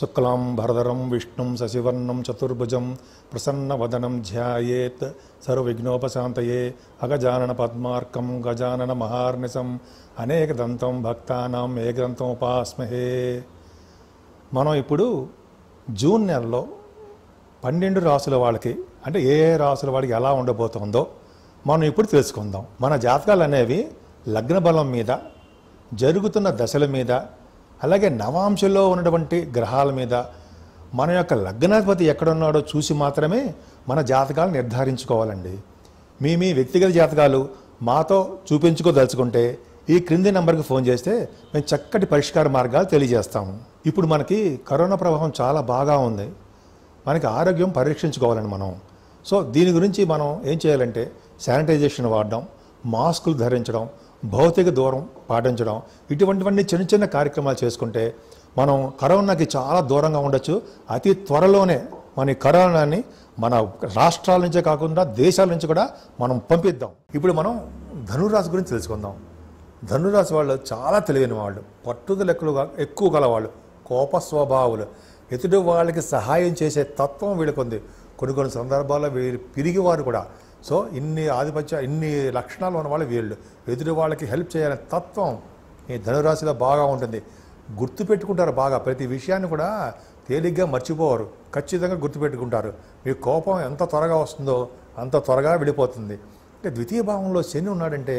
శశివర్ణం చతుర్భుజం ప్రసన్నవదనం विष्णुं शशिवर्णं విఘ్నోపశాంతయే प्रसन्नवदनं పద్మార్కం सर्वविघ्नोपशान्तये अगजाननपद्मार्कं అనేక అనేకదంతం భక్తానం గ్రంథం ఉపాస్మహే మనం ఇప్పుడు జూన్ నెలలో పన్నెండు రాసుల వాళ్ళకి అంటే ఏ ఏ రాసుల వాళ్ళకి ఎలా ఉండబోతుందో మనం ఇప్పుడు తెలుసుకుందాం మన జాతకాలు అనేవి లగ్న బలం మీద జరుగుతున్న దశల మీద అలాగే నవాంశలో ఉన్నటువంటి గ్రహాల మీద మన యొక్క లగ్నాధిపతి ఎక్కడున్నాడో చూసి మాత్రమే మన జాతకాలు నిర్ధారించుకోవాలండి మీ మీ వ్యక్తిగత జాతకాలు మాతో చూపించుకోదలుచుకుంటే ఈ క్రింది నంబర్కి ఫోన్ చేస్తే మేము చక్కటి పరిష్కార మార్గాలు తెలియజేస్తాము ఇప్పుడు మనకి కరోనా ప్రభావం చాలా బాగా ఉంది మనకి ఆరోగ్యం పరీక్షించుకోవాలండి మనం సో దీని గురించి మనం ఏం చేయాలంటే శానిటైజేషన్ వాడడం మాస్కులు ధరించడం భౌతిక దూరం పాటించడం ఇటువంటివన్నీ చిన్న చిన్న కార్యక్రమాలు చేసుకుంటే మనం కరోనాకి చాలా దూరంగా ఉండొచ్చు అతి త్వరలోనే మన కరోనాని మన రాష్ట్రాల నుంచే కాకుండా దేశాల నుంచి కూడా మనం పంపిద్దాం ఇప్పుడు మనం ధనురాశి గురించి తెలుసుకుందాం ధనురాశి వాళ్ళు చాలా తెలివైన వాళ్ళు పట్టుదల ఎక్కువగా ఎక్కువ గలవాళ్ళు కోప స్వభావులు ఎదుటి వాళ్ళకి సహాయం చేసే తత్వం వీళ్ళకుంది కొన్ని కొన్ని సందర్భాల్లో వీరి పిరిగి వారు కూడా సో ఇన్ని ఆధిపత్య ఇన్ని లక్షణాలు ఉన్న వీళ్ళు ఎదురు వాళ్ళకి హెల్ప్ చేయాలనే తత్వం ఈ ధనురాశిలో బాగా ఉంటుంది గుర్తుపెట్టుకుంటారు బాగా ప్రతి విషయాన్ని కూడా తేలిగ్గా మర్చిపోవరు ఖచ్చితంగా గుర్తుపెట్టుకుంటారు మీ కోపం ఎంత త్వరగా వస్తుందో అంత త్వరగా వెళ్ళిపోతుంది అంటే ద్వితీయ భావంలో శని ఉన్నాడంటే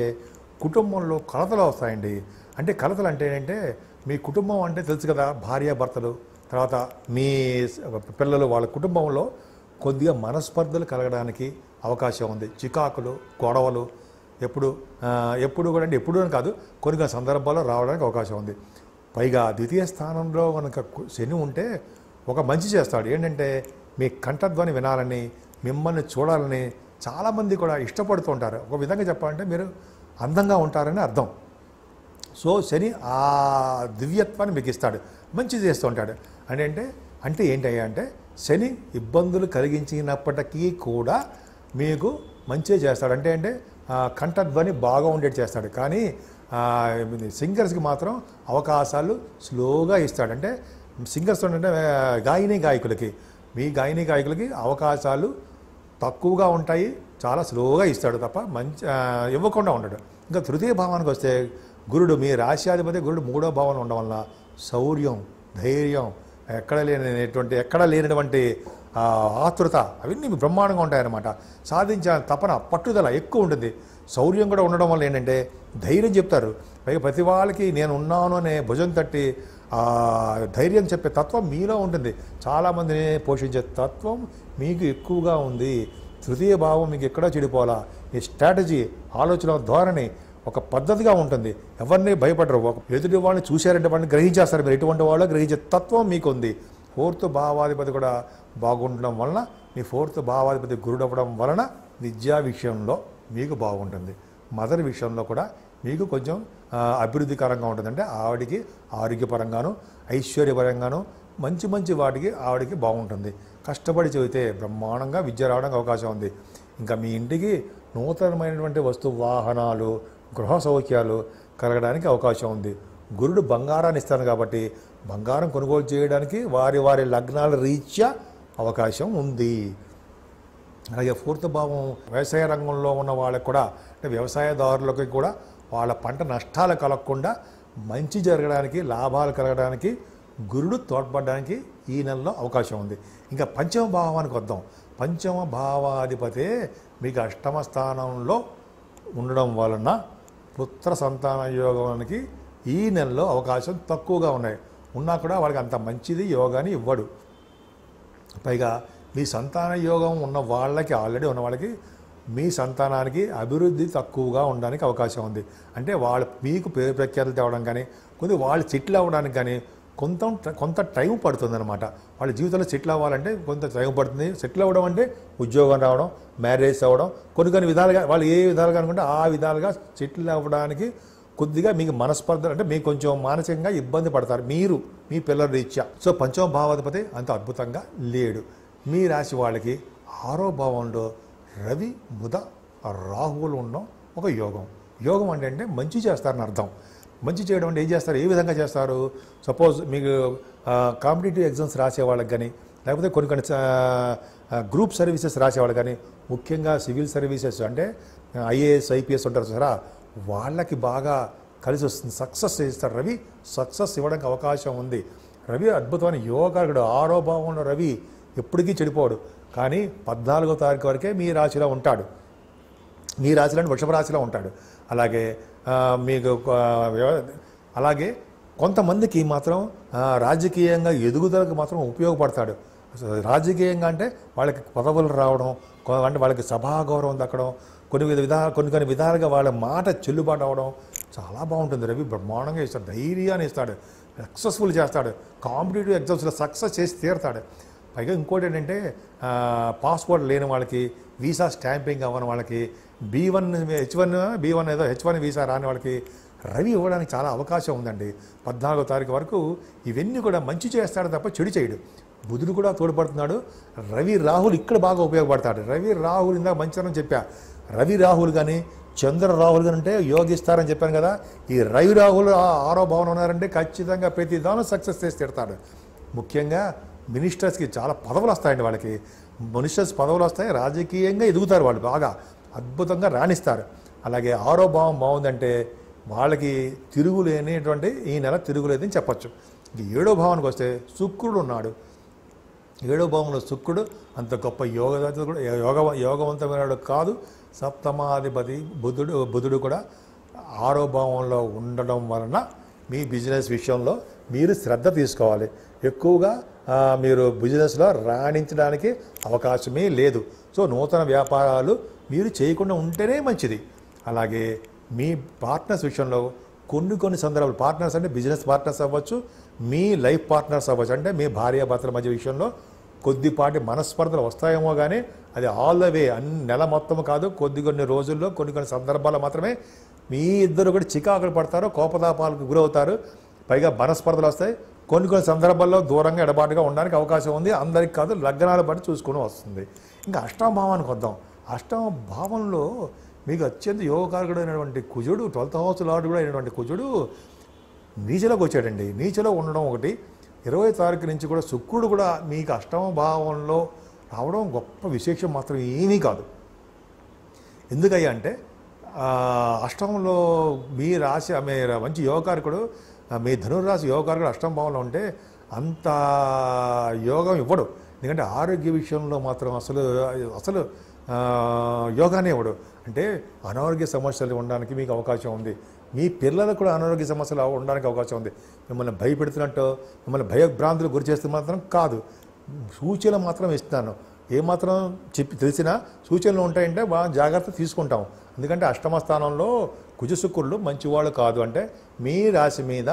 కుటుంబంలో కలతలు వస్తాయండి అంటే కలతలు అంటే ఏంటంటే మీ కుటుంబం అంటే తెలుసు కదా భార్యాభర్తలు తర్వాత మీ పిల్లలు వాళ్ళ కుటుంబంలో కొద్దిగా మనస్పర్ధలు కలగడానికి అవకాశం ఉంది చికాకులు గొడవలు ఎప్పుడు ఎప్పుడు కూడా అంటే ఎప్పుడు అని కాదు కొన్ని సందర్భాల్లో రావడానికి అవకాశం ఉంది పైగా ద్వితీయ స్థానంలో కనుక శని ఉంటే ఒక మంచి చేస్తాడు ఏంటంటే మీ కంఠధ్వని వినాలని మిమ్మల్ని చూడాలని చాలామంది కూడా ఇష్టపడుతూ ఉంటారు ఒక విధంగా చెప్పాలంటే మీరు అందంగా ఉంటారని అర్థం సో శని ఆ దివ్యత్వాన్ని మీకు ఇస్తాడు మంచి చేస్తూ ఉంటాడు అంటే అంటే ఏంటయ్యా అంటే శని ఇబ్బందులు కలిగించినప్పటికీ కూడా మీకు మంచి చేస్తాడు అంటే అంటే కంఠధ్వని బాగా ఉండేది చేస్తాడు కానీ సింగర్స్కి మాత్రం అవకాశాలు స్లోగా ఇస్తాడు అంటే సింగర్స్ అంటే గాయని గాయకులకి మీ గాయని గాయకులకి అవకాశాలు తక్కువగా ఉంటాయి చాలా స్లోగా ఇస్తాడు తప్ప మంచి ఇవ్వకుండా ఉండడు ఇంకా తృతీయ భావానికి వస్తే గురుడు మీ రాశ్యాధిపతి గురుడు మూడో భావన ఉండడం వల్ల శౌర్యం ధైర్యం ఎక్కడ లేనటువంటి ఎక్కడ లేనటువంటి ఆతృత అవన్నీ బ్రహ్మాండంగా ఉంటాయన్నమాట సాధించాలని తపన పట్టుదల ఎక్కువ ఉంటుంది శౌర్యం కూడా ఉండడం వల్ల ఏంటంటే ధైర్యం చెప్తారు పైగా ప్రతి వాళ్ళకి నేను ఉన్నాను అనే భుజం తట్టి ధైర్యం చెప్పే తత్వం మీలో ఉంటుంది చాలామందిని పోషించే తత్వం మీకు ఎక్కువగా ఉంది తృతీయ భావం మీకు ఎక్కడో చెడిపోవాలా ఈ స్ట్రాటజీ ఆలోచన ధోరణి ఒక పద్ధతిగా ఉంటుంది ఎవరిని భయపడరు ఒక ఎదుటి వాళ్ళని చూశారంటే వాళ్ళని గ్రహించేస్తారు మీరు ఎటువంటి వాళ్ళు గ్రహించే తత్వం మీకు ఉంది ఫోర్త్ భావాధిపతి కూడా బాగుండడం వలన మీ ఫోర్త్ భావాధిపతి గురుడు అవ్వడం వలన విద్యా విషయంలో మీకు బాగుంటుంది మదర్ విషయంలో కూడా మీకు కొంచెం అభివృద్ధికరంగా ఉంటుందంటే ఆవిడికి ఆరోగ్యపరంగాను ఐశ్వర్యపరంగాను మంచి మంచి వాటికి ఆవిడకి బాగుంటుంది కష్టపడి చదివితే బ్రహ్మాండంగా విద్య రావడానికి అవకాశం ఉంది ఇంకా మీ ఇంటికి నూతనమైనటువంటి వస్తు వాహనాలు గృహ సౌఖ్యాలు కలగడానికి అవకాశం ఉంది గురుడు బంగారాన్ని ఇస్తాను కాబట్టి బంగారం కొనుగోలు చేయడానికి వారి వారి లగ్నాల రీత్యా అవకాశం ఉంది అలాగే పూర్తి భావం వ్యవసాయ రంగంలో ఉన్న వాళ్ళకు కూడా అంటే వ్యవసాయదారులకి కూడా వాళ్ళ పంట నష్టాలు కలగకుండా మంచి జరగడానికి లాభాలు కలగడానికి గురుడు తోడ్పడడానికి ఈ నెలలో అవకాశం ఉంది ఇంకా పంచమ భావానికి వద్దాం పంచమ భావాధిపతే మీకు అష్టమ స్థానంలో ఉండడం వలన పుత్ర సంతాన యోగానికి ఈ నెలలో అవకాశం తక్కువగా ఉన్నాయి ఉన్నా కూడా వాళ్ళకి అంత మంచిది యోగాని ఇవ్వడు పైగా మీ సంతాన యోగం ఉన్న వాళ్ళకి ఆల్రెడీ ఉన్న వాళ్ళకి మీ సంతానానికి అభివృద్ధి తక్కువగా ఉండడానికి అవకాశం ఉంది అంటే వాళ్ళు మీకు పేరు ప్రఖ్యాతులు తేవడం కానీ కొద్దిగా వాళ్ళు చెట్లు అవ్వడానికి కానీ కొంత కొంత టైం పడుతుంది అనమాట వాళ్ళ జీవితంలో సెటిల్ అవ్వాలంటే కొంత టైం పడుతుంది సెటిల్ అవ్వడం అంటే ఉద్యోగం రావడం మ్యారేజ్ అవ్వడం కొన్ని కొన్ని విధాలుగా వాళ్ళు ఏ విధాలుగా అనుకుంటే ఆ విధాలుగా సెటిల్ అవ్వడానికి కొద్దిగా మీకు మనస్పర్ధ అంటే మీకు కొంచెం మానసికంగా ఇబ్బంది పడతారు మీరు మీ పిల్లల రీత్యా సో పంచమ భావాధిపతి అంత అద్భుతంగా లేడు మీ రాశి వాళ్ళకి ఆరో భావంలో రవి బుధ రాహువులు ఉండడం ఒక యోగం యోగం అంటే అంటే మంచి చేస్తారని అర్థం మంచి చేయడం అంటే ఏం చేస్తారు ఏ విధంగా చేస్తారు సపోజ్ మీకు కాంపిటేటివ్ ఎగ్జామ్స్ రాసే వాళ్ళకి కానీ లేకపోతే కొన్ని కొన్ని గ్రూప్ సర్వీసెస్ రాసేవాళ్ళు కానీ ముఖ్యంగా సివిల్ సర్వీసెస్ అంటే ఐఏఎస్ ఐపీఎస్ ఉంటారు సరే వాళ్ళకి బాగా కలిసి వస్తుంది సక్సెస్ చేస్తారు రవి సక్సెస్ ఇవ్వడానికి అవకాశం ఉంది రవి అద్భుతమైన యోగాకుడు ఆరో భావంలో రవి ఎప్పటికీ చెడిపోడు కానీ పద్నాలుగో తారీఖు వరకే మీ రాశిలో ఉంటాడు మీ రాశిలో వృషభ రాశిలో ఉంటాడు అలాగే మీకు అలాగే కొంతమందికి మాత్రం రాజకీయంగా ఎదుగుదలకు మాత్రం ఉపయోగపడతాడు రాజకీయంగా అంటే వాళ్ళకి పదవులు రావడం అంటే వాళ్ళకి సభాగౌరవం దక్కడం కొన్ని విధ విధా కొన్ని కొన్ని విధాలుగా వాళ్ళ మాట చెల్లుబాటు అవడం చాలా బాగుంటుంది రవి బ్రహ్మాండంగా ఇస్తాడు ధైర్యాన్ని ఇస్తాడు సక్సెస్ఫుల్ చేస్తాడు కాంపిటేటివ్ ఎగ్జామ్స్లో సక్సెస్ చేసి తీరుతాడు పైగా ఇంకోటి ఏంటంటే పాస్పోర్ట్ లేని వాళ్ళకి వీసా స్టాంపింగ్ అవ్వని వాళ్ళకి B one H one B one ఏదో హెచ్ వన్ వీసా రాని వాళ్ళకి రవి ఇవ్వడానికి చాలా అవకాశం ఉందండి పద్నాలుగో తారీఖు వరకు ఇవన్నీ కూడా మంచి చేస్తాడు తప్ప చెడు చేయడు బుధుడు కూడా తోడ్పడుతున్నాడు రవి రాహుల్ ఇక్కడ బాగా ఉపయోగపడతాడు రవి రాహుల్ ఇందాక మంచిదని చెప్పా రవి రాహుల్ కానీ చంద్ర రాహుల్ గారు అంటే యోగిస్తారని చెప్పాను కదా ఈ రవి రాహుల్ ఆరో భవన్ ఉన్నారంటే ఖచ్చితంగా ప్రతి సక్సెస్ చేసి తిడతాడు ముఖ్యంగా మినిస్టర్స్కి చాలా పదవులు వస్తాయండి వాళ్ళకి మినిస్టర్స్ పదవులు వస్తాయి రాజకీయంగా ఎదుగుతారు వాళ్ళు బాగా అద్భుతంగా రాణిస్తారు అలాగే ఆరో భావం బాగుందంటే వాళ్ళకి తిరుగులేనిటువంటి ఈ నెల తిరుగులేదని చెప్పచ్చు ఈ ఏడో భావానికి వస్తే శుక్రుడు ఉన్నాడు ఏడో భావంలో శుక్రుడు అంత గొప్ప యోగ కూడా యోగ యోగవంతమైన కాదు సప్తమాధిపతి బుధుడు బుధుడు కూడా ఆరో భావంలో ఉండడం వలన మీ బిజినెస్ విషయంలో మీరు శ్రద్ధ తీసుకోవాలి ఎక్కువగా మీరు బిజినెస్లో రాణించడానికి అవకాశమే లేదు సో నూతన వ్యాపారాలు మీరు చేయకుండా ఉంటేనే మంచిది అలాగే మీ పార్ట్నర్స్ విషయంలో కొన్ని కొన్ని సందర్భాలు పార్ట్నర్స్ అంటే బిజినెస్ పార్ట్నర్స్ అవ్వచ్చు మీ లైఫ్ పార్ట్నర్స్ అవ్వచ్చు అంటే మీ భార్యాభర్తల మధ్య విషయంలో కొద్దిపాటి మనస్పర్ధలు వస్తాయేమో కానీ అది ఆల్ ద వే అన్ని నెల మొత్తం కాదు కొద్ది కొన్ని రోజుల్లో కొన్ని కొన్ని సందర్భాల్లో మాత్రమే మీ ఇద్దరు కూడా చికాకులు పడతారు కోపతాపాలకు గురవుతారు పైగా మనస్పర్ధలు వస్తాయి కొన్ని కొన్ని సందర్భాల్లో దూరంగా ఎడబాటుగా ఉండడానికి అవకాశం ఉంది అందరికి కాదు లగ్నాలు బట్టి చూసుకుని వస్తుంది ఇంకా అష్టమభావానికి వద్దాం అష్టమ భావంలో మీకు అత్యంత అయినటువంటి కుజుడు ట్వెల్త్ హౌస్ లార్డ్ కూడా అయినటువంటి కుజుడు నీచలోకి వచ్చాడండి నీచలో ఉండడం ఒకటి ఇరవై తారీఖు నుంచి కూడా శుక్రుడు కూడా మీకు అష్టమ భావంలో రావడం గొప్ప విశేషం మాత్రం ఏమీ కాదు ఎందుకయ్యా అంటే అష్టంలో మీ రాశి ఆమె మంచి యోగకారకుడు మీ ధనుర్రాశి యోగాలు అష్టం భావంలో ఉంటే అంత యోగం ఇవ్వడు ఎందుకంటే ఆరోగ్య విషయంలో మాత్రం అసలు అసలు యోగానే ఇవ్వడు అంటే అనారోగ్య సమస్యలు ఉండడానికి మీకు అవకాశం ఉంది మీ పిల్లలకు కూడా అనారోగ్య సమస్యలు ఉండడానికి అవకాశం ఉంది మిమ్మల్ని భయపెడుతున్నట్టు మిమ్మల్ని భయభ్రాంతులు గురి చేస్తే మాత్రం కాదు సూచనలు మాత్రం ఇస్తాను ఏమాత్రం చెప్పి తెలిసినా సూచనలు ఉంటాయంటే బాగా జాగ్రత్త తీసుకుంటాం ఎందుకంటే అష్టమ స్థానంలో కుజశుక్రులు మంచివాళ్ళు కాదు అంటే మీ రాశి మీద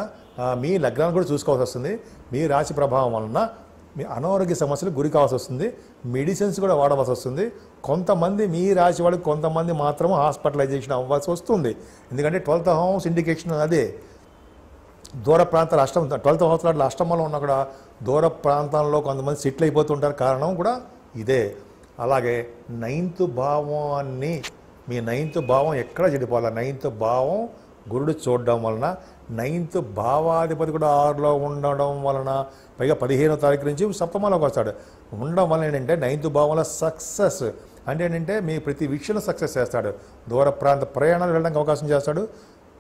మీ లగ్నాన్ని కూడా చూసుకోవాల్సి వస్తుంది మీ రాశి ప్రభావం వలన మీ అనారోగ్య సమస్యలకు గురి కావాల్సి వస్తుంది మెడిసిన్స్ కూడా వాడవలసి వస్తుంది కొంతమంది మీ రాశి వాళ్ళకి కొంతమంది మాత్రం హాస్పిటలైజేషన్ అవ్వాల్సి వస్తుంది ఎందుకంటే ట్వెల్త్ హౌస్ ఇండికేషన్ అదే దూర ప్రాంత అష్టం ట్వెల్త్ హౌస్ లాంటి అష్టమంలో ఉన్న కూడా దూర ప్రాంతాల్లో కొంతమంది సెటిల్ అయిపోతుంటారు కారణం కూడా ఇదే అలాగే నైన్త్ భావాన్ని మీ నైన్త్ భావం ఎక్కడ చెడిపోవాలి నైన్త్ భావం గురుడు చూడడం వలన నైన్త్ భావాధిపతి కూడా ఆరులో ఉండడం వలన పైగా పదిహేనో తారీఖు నుంచి సప్తమంలోకి వస్తాడు ఉండడం వలన ఏంటంటే నైన్త్ భావంలో సక్సెస్ అంటే ఏంటంటే మీ ప్రతి విషయంలో సక్సెస్ చేస్తాడు దూర ప్రాంత ప్రయాణాలు వెళ్ళడానికి అవకాశం చేస్తాడు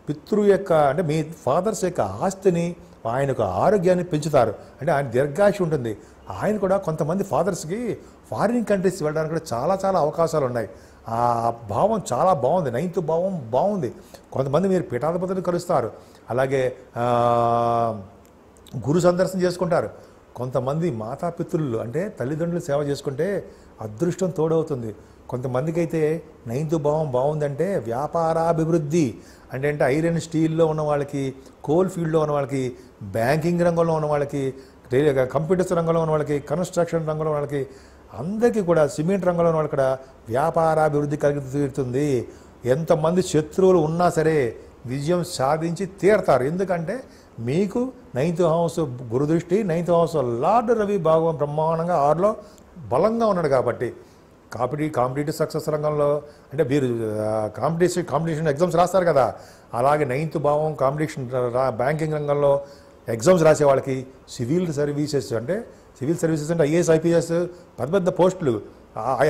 పితృ యొక్క అంటే మీ ఫాదర్స్ యొక్క ఆస్తిని ఆయన యొక్క ఆరోగ్యాన్ని పెంచుతారు అంటే ఆయన దీర్ఘాయుషి ఉంటుంది ఆయన కూడా కొంతమంది ఫాదర్స్కి ఫారిన్ కంట్రీస్ వెళ్ళడానికి కూడా చాలా చాలా అవకాశాలు ఉన్నాయి ఆ భావం చాలా బాగుంది నైన్త్ భావం బాగుంది కొంతమంది మీరు పీఠాధిపతిని కలుస్తారు అలాగే గురు సందర్శనం చేసుకుంటారు కొంతమంది మాతాపితృలు అంటే తల్లిదండ్రులు సేవ చేసుకుంటే అదృష్టం తోడవుతుంది కొంతమందికి అయితే నైన్త్ భావం బాగుందంటే వ్యాపారాభివృద్ధి అంటే అంటే ఐరన్ స్టీల్లో ఉన్న వాళ్ళకి కోల్ ఫీల్డ్లో ఉన్న వాళ్ళకి బ్యాంకింగ్ రంగంలో ఉన్న వాళ్ళకి కంప్యూటర్స్ రంగంలో ఉన్న వాళ్ళకి కన్స్ట్రక్షన్ రంగంలో ఉన్న వాళ్ళకి అందరికీ కూడా సిమెంట్ రంగంలో అక్కడ వ్యాపారాభివృద్ధి కలిగి తీరుతుంది ఎంతమంది శత్రువులు ఉన్నా సరే విజయం సాధించి తీరతారు ఎందుకంటే మీకు నైన్త్ హౌస్ గురుదృష్టి నైన్త్ హౌస్ లార్డ్ రవి భాగవం బ్రహ్మాండంగా ఆరులో బలంగా ఉన్నాడు కాబట్టి కాపిటీ కాంపిటేటివ్ సక్సెస్ రంగంలో అంటే మీరు కాంపిటీషన్ కాంపిటీషన్ ఎగ్జామ్స్ రాస్తారు కదా అలాగే నైన్త్ భావం కాంపిటీషన్ బ్యాంకింగ్ రంగంలో ఎగ్జామ్స్ రాసే వాళ్ళకి సివిల్ సర్వీసెస్ అంటే సివిల్ సర్వీసెస్ అంటే ఐఏఎస్ ఐపీఎస్ పెద్ద పెద్ద పోస్టులు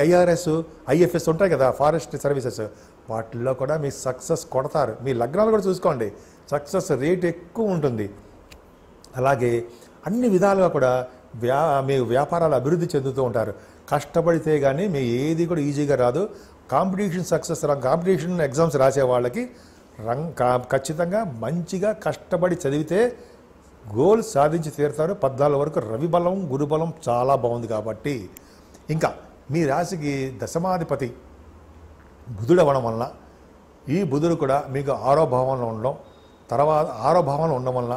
ఐఆర్ఎస్ ఐఎఫ్ఎస్ ఉంటాయి కదా ఫారెస్ట్ సర్వీసెస్ వాటిల్లో కూడా మీ సక్సెస్ కొడతారు మీ లగ్నాలు కూడా చూసుకోండి సక్సెస్ రేట్ ఎక్కువ ఉంటుంది అలాగే అన్ని విధాలుగా కూడా వ్యా మీ వ్యాపారాలు అభివృద్ధి చెందుతూ ఉంటారు కష్టపడితే కానీ మీ ఏది కూడా ఈజీగా రాదు కాంపిటీషన్ సక్సెస్ కాంపిటీషన్ ఎగ్జామ్స్ రాసే వాళ్ళకి రంగ్ ఖచ్చితంగా మంచిగా కష్టపడి చదివితే గోల్ సాధించి తీరుతారు పద్నాలుగు వరకు రవి గురు గురుబలం చాలా బాగుంది కాబట్టి ఇంకా మీ రాశికి దశమాధిపతి బుధుడు అవ్వడం వలన ఈ బుధుడు కూడా మీకు ఆరో భావంలో ఉండడం తర్వాత ఆరో భావంలో ఉండడం వలన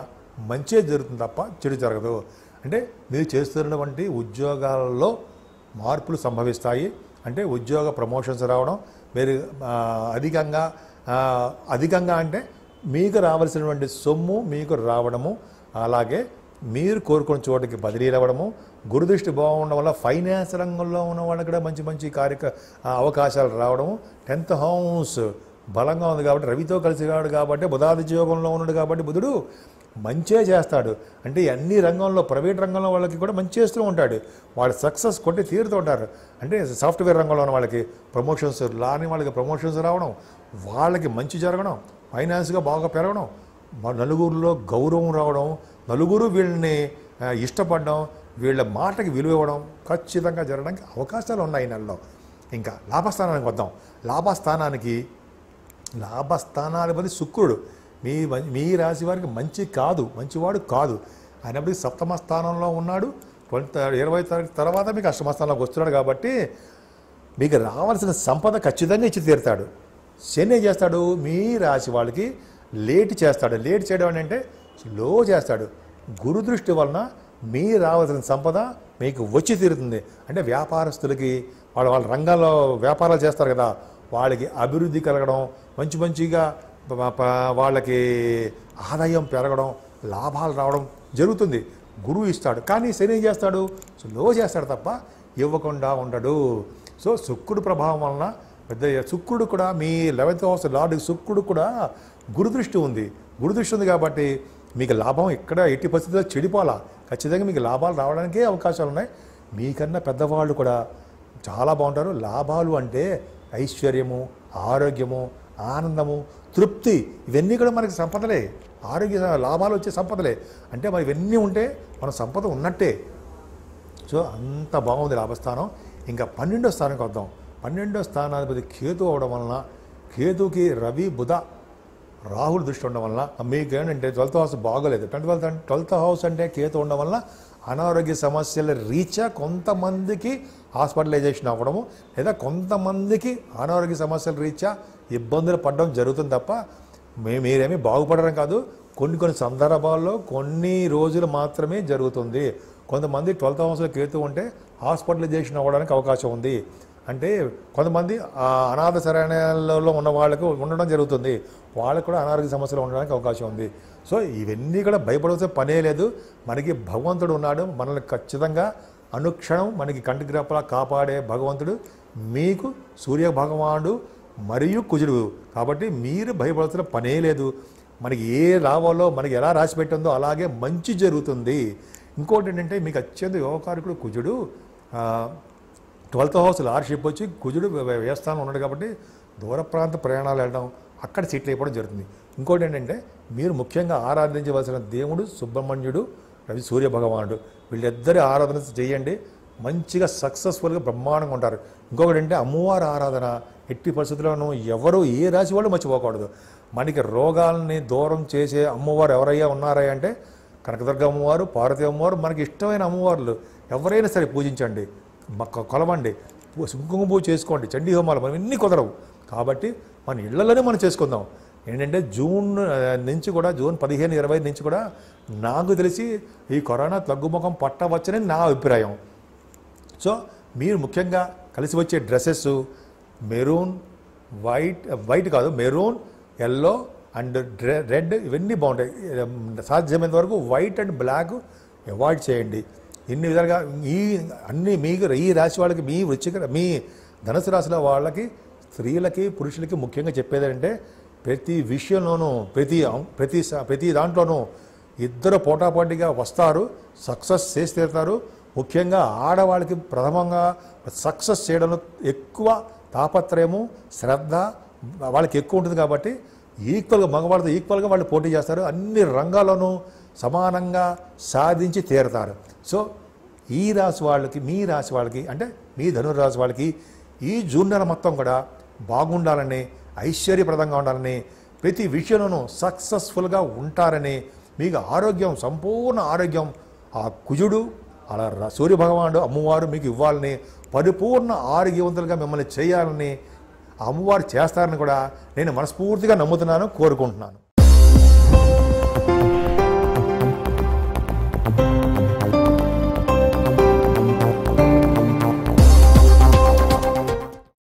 మంచే జరుగుతుంది తప్ప చెడు జరగదు అంటే మీరు చేస్తున్నటువంటి ఉద్యోగాల్లో మార్పులు సంభవిస్తాయి అంటే ఉద్యోగ ప్రమోషన్స్ రావడం మీరు అధికంగా అధికంగా అంటే మీకు రావాల్సినటువంటి సొమ్ము మీకు రావడము అలాగే మీరు కోరుకున్న చోటకి బదిలీలు అవ్వడము గురుదృష్టి బాగుండడం వల్ల ఫైనాన్స్ రంగంలో ఉన్న వాళ్ళకి కూడా మంచి మంచి కార్యక అవకాశాలు రావడము టెన్త్ హౌస్ బలంగా ఉంది కాబట్టి రవితో కలిసి కాడు కాబట్టి బుధాది యోగంలో ఉన్నాడు కాబట్టి బుధుడు మంచే చేస్తాడు అంటే అన్ని రంగంలో ప్రైవేట్ రంగంలో వాళ్ళకి కూడా మంచి చేస్తూ ఉంటాడు వాళ్ళు సక్సెస్ కొట్టి తీరుతూ ఉంటారు అంటే సాఫ్ట్వేర్ రంగంలో ఉన్న వాళ్ళకి ప్రమోషన్స్ రాని వాళ్ళకి ప్రమోషన్స్ రావడం వాళ్ళకి మంచి జరగడం ఫైనాన్స్గా బాగా పెరగడం నలుగురిలో గౌరవం రావడం నలుగురు వీళ్ళని ఇష్టపడడం వీళ్ళ మాటకి విలువ ఇవ్వడం ఖచ్చితంగా జరగడానికి అవకాశాలు ఉన్నాయి నెలలో ఇంకా లాభస్థానానికి వద్దాం లాభస్థానానికి లాభస్థానాధిపతి శుక్రుడు మీ మీ రాశి వారికి మంచి కాదు మంచివాడు కాదు అయినప్పటికీ సప్తమ స్థానంలో ఉన్నాడు ట్వంటీ ఇరవై తారీఖు తర్వాత మీకు అష్టమ స్థానంలోకి వస్తున్నాడు కాబట్టి మీకు రావాల్సిన సంపద ఖచ్చితంగా ఇచ్చి తీరుతాడు శని చేస్తాడు మీ రాశి వాళ్ళకి లేట్ చేస్తాడు లేట్ చేయడం అంటే స్లో చేస్తాడు గురుదృష్టి వలన మీ రావాల్సిన సంపద మీకు వచ్చి తీరుతుంది అంటే వ్యాపారస్తులకి వాళ్ళ వాళ్ళ రంగాల్లో వ్యాపారాలు చేస్తారు కదా వాళ్ళకి అభివృద్ధి కలగడం మంచి మంచిగా వాళ్ళకి ఆదాయం పెరగడం లాభాలు రావడం జరుగుతుంది గురువు ఇస్తాడు కానీ శని ఏం చేస్తాడు స్లో చేస్తాడు తప్ప ఇవ్వకుండా ఉండడు సో శుక్రుడు ప్రభావం వలన పెద్ద శుక్రుడు కూడా మీ లెవెన్త్ హౌస్ లార్డ్ శుక్రుడు కూడా గురుదృష్టి ఉంది గురుదృష్టి ఉంది కాబట్టి మీకు లాభం ఎక్కడ ఎట్టి పరిస్థితుల్లో చెడిపోవాలా ఖచ్చితంగా మీకు లాభాలు రావడానికే అవకాశాలు ఉన్నాయి మీకన్నా పెద్దవాళ్ళు కూడా చాలా బాగుంటారు లాభాలు అంటే ఐశ్వర్యము ఆరోగ్యము ఆనందము తృప్తి ఇవన్నీ కూడా మనకి సంపదలే ఆరోగ్య లాభాలు వచ్చే సంపదలే అంటే మరి ఇవన్నీ ఉంటే మన సంపద ఉన్నట్టే సో అంత బాగుంది లాభస్థానం ఇంకా పన్నెండో స్థానంకి వద్దాం పన్నెండో స్థానాధిపతి కేతు అవడం వలన కేతుకి రవి బుధ రాహుల్ దృష్టి ఉండడం వలన మీకు ఏంటంటే ట్వెల్త్ హౌస్ బాగోలేదు ట్వంటీ ట్వెల్త్ ట్వెల్త్ హౌస్ అంటే కేతు ఉండడం వలన అనారోగ్య సమస్యల రీచ కొంతమందికి హాస్పిటలైజేషన్ అవ్వడము లేదా కొంతమందికి అనారోగ్య సమస్యల రీచా ఇబ్బందులు పడడం జరుగుతుంది తప్ప మే మీరేమీ బాగుపడడం కాదు కొన్ని కొన్ని సందర్భాల్లో కొన్ని రోజులు మాత్రమే జరుగుతుంది కొంతమంది ట్వెల్త్ హౌస్లో కేతు ఉంటే హాస్పిటలైజేషన్ అవ్వడానికి అవకాశం ఉంది అంటే కొంతమంది ఆ అనాథ శరణాలలో ఉన్న వాళ్ళకు ఉండడం జరుగుతుంది వాళ్ళకు కూడా అనారోగ్య సమస్యలు ఉండడానికి అవకాశం ఉంది సో ఇవన్నీ కూడా భయపడవలసిన పనే లేదు మనకి భగవంతుడు ఉన్నాడు మనల్ని ఖచ్చితంగా అనుక్షణం మనకి కంటి రెప్పలా కాపాడే భగవంతుడు మీకు సూర్య భగవానుడు మరియు కుజుడు కాబట్టి మీరు భయపడాల్సిన పనే లేదు మనకి ఏ రావాలో మనకి ఎలా రాసి పెట్టిందో అలాగే మంచి జరుగుతుంది ఇంకోటి ఏంటంటే మీకు అత్యంత యోగకారకుడు కుజుడు ట్వెల్త్ హౌస్ లార్డ్షిప్ వచ్చి కుజుడు వ్యవస్థానం ఉన్నాడు కాబట్టి దూర ప్రాంత ప్రయాణాలు వెళ్ళడం అక్కడ సీట్లు అయిపోవడం జరుగుతుంది ఇంకోటి ఏంటంటే మీరు ముఖ్యంగా ఆరాధించవలసిన దేవుడు సుబ్రహ్మణ్యుడు రవి సూర్య భగవానుడు వీళ్ళిద్దరి ఆరాధన చేయండి మంచిగా సక్సెస్ఫుల్గా బ్రహ్మాండంగా ఉంటారు ఇంకొకటి అంటే అమ్మవారి ఆరాధన ఎట్టి పరిస్థితుల్లోనూ ఎవరు ఏ రాశి వాళ్ళు మర్చిపోకూడదు మనకి రోగాలని దూరం చేసే అమ్మవారు ఎవరయ్యా ఉన్నారా అంటే కనకదుర్గ అమ్మవారు పార్వతి అమ్మవారు మనకి ఇష్టమైన అమ్మవార్లు ఎవరైనా సరే పూజించండి కొలవండి కుంకుమ పూజ చేసుకోండి చండీ హోమాలు మనం ఎన్ని కుదరవు కాబట్టి మన ఇళ్లలోనే మనం చేసుకుందాం ఏంటంటే జూన్ నుంచి కూడా జూన్ పదిహేను ఇరవై నుంచి కూడా నాకు తెలిసి ఈ కరోనా తగ్గుముఖం పట్టవచ్చని నా అభిప్రాయం సో మీరు ముఖ్యంగా కలిసి వచ్చే డ్రెస్సెస్ మెరూన్ వైట్ వైట్ కాదు మెరూన్ ఎల్లో అండ్ రెడ్ ఇవన్నీ బాగుంటాయి సాధ్యమైనంత వరకు వైట్ అండ్ బ్లాక్ అవాయిడ్ చేయండి ఎన్ని విధాలుగా ఈ అన్ని మీకు ఈ రాశి వాళ్ళకి మీ వృచ్చిక మీ ధనుసు రాశిలో వాళ్ళకి స్త్రీలకి పురుషులకి ముఖ్యంగా చెప్పేది అంటే ప్రతి విషయంలోనూ ప్రతి ప్రతి ప్రతి దాంట్లోనూ ఇద్దరు పోటాపోటీగా వస్తారు సక్సెస్ చేసి తీరుతారు ముఖ్యంగా ఆడవాళ్ళకి ప్రథమంగా సక్సెస్ చేయడంలో ఎక్కువ తాపత్రయము శ్రద్ధ వాళ్ళకి ఎక్కువ ఉంటుంది కాబట్టి ఈక్వల్గా మగవాళ్ళతో ఈక్వల్గా వాళ్ళు పోటీ చేస్తారు అన్ని రంగాల్లోనూ సమానంగా సాధించి తీరతారు సో ఈ రాశి వాళ్ళకి మీ రాశి వాళ్ళకి అంటే మీ ధనురాశి వాళ్ళకి ఈ జూన్ నెల మొత్తం కూడా బాగుండాలని ఐశ్వర్యప్రదంగా ఉండాలని ప్రతి విషయంలోనూ సక్సెస్ఫుల్గా ఉంటారని మీకు ఆరోగ్యం సంపూర్ణ ఆరోగ్యం ఆ కుజుడు అలా సూర్యభగవానుడు అమ్మవారు మీకు ఇవ్వాలని పరిపూర్ణ ఆరోగ్యవంతులుగా మిమ్మల్ని చేయాలని అమ్మవారు చేస్తారని కూడా నేను మనస్ఫూర్తిగా నమ్ముతున్నాను కోరుకుంటున్నాను